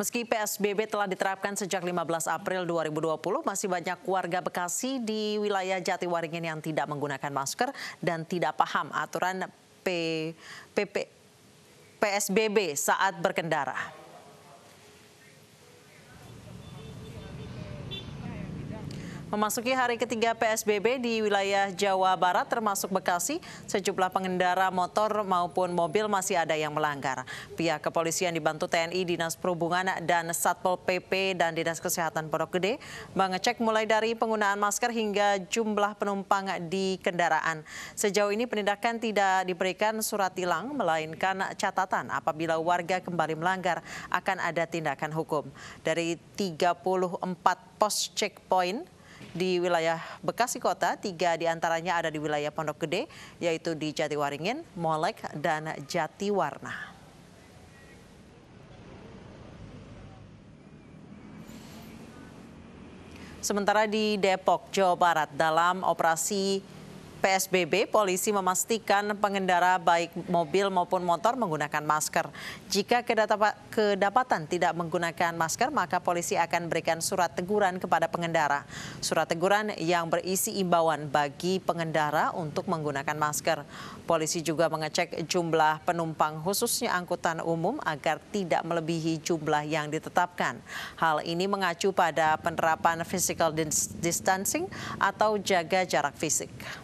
Meski PSBB telah diterapkan sejak 15 April 2020, masih banyak warga Bekasi di wilayah Jatiwaringin yang tidak menggunakan masker dan tidak paham aturan P, PP, PSBB saat berkendara. Memasuki hari ketiga PSBB di wilayah Jawa Barat termasuk Bekasi, sejumlah pengendara motor maupun mobil masih ada yang melanggar. Pihak kepolisian dibantu TNI, Dinas Perhubungan, dan Satpol PP dan Dinas Kesehatan Pondok Gede mengecek mulai dari penggunaan masker hingga jumlah penumpang di kendaraan. Sejauh ini penindakan tidak diberikan surat tilang, melainkan catatan apabila warga kembali melanggar akan ada tindakan hukum. Dari 34 pos checkpoint di wilayah Bekasi Kota, tiga diantaranya ada di wilayah Pondok Gede, yaitu di Jatiwaringin, Molek, dan Jatiwarna. Sementara di Depok, Jawa Barat, dalam operasi PSBB, polisi memastikan pengendara baik mobil maupun motor menggunakan masker. Jika kedapatan tidak menggunakan masker, maka polisi akan berikan surat teguran kepada pengendara. Surat teguran yang berisi imbauan bagi pengendara untuk menggunakan masker. Polisi juga mengecek jumlah penumpang khususnya angkutan umum agar tidak melebihi jumlah yang ditetapkan. Hal ini mengacu pada penerapan physical distancing atau jaga jarak fisik.